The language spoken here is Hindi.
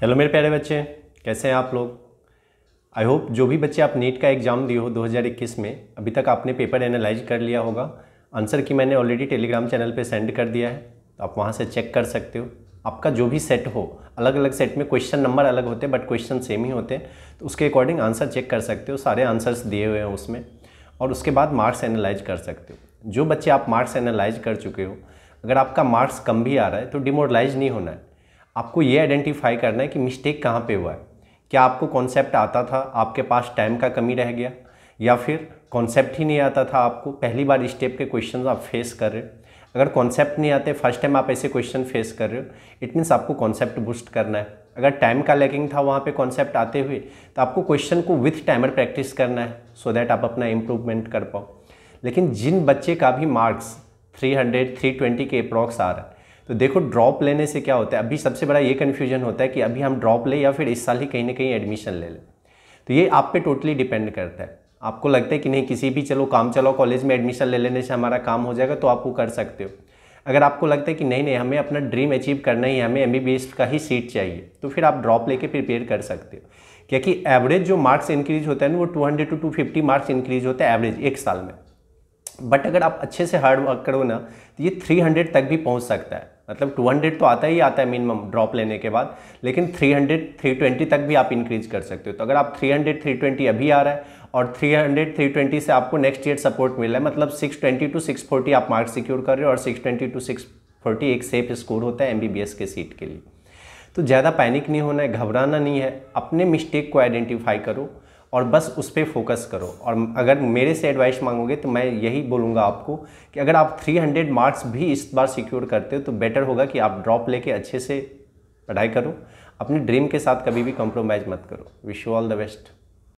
हेलो मेरे प्यारे बच्चे कैसे हैं आप लोग आई होप जो भी बच्चे आप नीट का एग्ज़ाम दिए हो 2021 में अभी तक आपने पेपर एनालाइज कर लिया होगा आंसर की मैंने ऑलरेडी टेलीग्राम चैनल पे सेंड कर दिया है तो आप वहाँ से चेक कर सकते हो आपका जो भी सेट हो अलग अलग सेट में क्वेश्चन नंबर अलग होते हैं बट क्वेश्चन सेम ही होते हैं तो उसके अकॉर्डिंग आंसर चेक कर सकते हो सारे आंसर्स दिए हुए हैं उसमें और उसके बाद मार्क्स एनालाइज कर सकते हो जो बच्चे आप मार्क्स एनालाइज कर चुके हो अगर आपका मार्क्स कम भी आ रहा है तो डिमोरलाइज नहीं होना है आपको ये आइडेंटिफाई करना है कि मिस्टेक कहाँ पे हुआ है क्या आपको कॉन्सेप्ट आता था आपके पास टाइम का कमी रह गया या फिर कॉन्सेप्ट ही नहीं आता था आपको पहली बार स्टेप के क्वेश्चन आप फेस कर रहे हो अगर कॉन्सेप्ट नहीं आते फर्स्ट टाइम आप ऐसे क्वेश्चन फेस कर रहे हो इट मीन्स आपको कॉन्सेप्ट बूस्ट करना है अगर टाइम का लैकिंग था वहाँ पे कॉन्सेप्ट आते हुए तो आपको क्वेश्चन को विथ टाइमर प्रैक्टिस करना है सो so दैट आप अपना इम्प्रूवमेंट कर पाओ लेकिन जिन बच्चे का भी मार्क्स 300, 320 के अप्रॉक्स आ रहा है तो देखो ड्रॉप लेने से क्या होता है अभी सबसे बड़ा ये कन्फ्यूजन होता है कि अभी हम ड्रॉप लें या फिर इस साल ही कहीं ना कहीं एडमिशन ले लें तो ये आप पे टोटली डिपेंड करता है आपको लगता है कि नहीं किसी भी चलो काम चलाओ कॉलेज में एडमिशन ले लेने से हमारा काम हो जाएगा तो आप वो कर सकते हो अगर आपको लगता है कि नहीं नहीं हमें अपना ड्रीम अचीव करना ही हमें एम का ही सीट चाहिए तो फिर आप ड्रॉप लेके प्रिपेयर कर सकते हो क्योंकि एवरेज जो मार्क्स इंक्रीज होता है ना वो 200 टू टू मार्क्स इंक्रीज होता है एवरेज एक साल में बट अगर आप अच्छे से हार्ड वर्क करो ना तो ये 300 तक भी पहुंच सकता है मतलब 200 तो आता ही आता है मिनिमम ड्रॉप लेने के बाद लेकिन 300 320 तक भी आप इंक्रीज कर सकते हो तो अगर आप 300 320 अभी आ रहा है और 300 320 से आपको नेक्स्ट ईयर सपोर्ट मिल रहा है मतलब 620 टू 640 आप मार्क्स सिक्योर कर रहे हो और 620 टू 640 एक सेफ स्कोर होता है एम के सीट के लिए तो ज़्यादा पैनिक नहीं होना है घबराना नहीं है अपने मिस्टेक को आइडेंटिफाई करो और बस उस पर फोकस करो और अगर मेरे से एडवाइस मांगोगे तो मैं यही बोलूँगा आपको कि अगर आप 300 मार्क्स भी इस बार सिक्योर करते हो तो बेटर होगा कि आप ड्रॉप लेके अच्छे से पढ़ाई करो अपने ड्रीम के साथ कभी भी कॉम्प्रोमाइज़ मत करो wish you all the best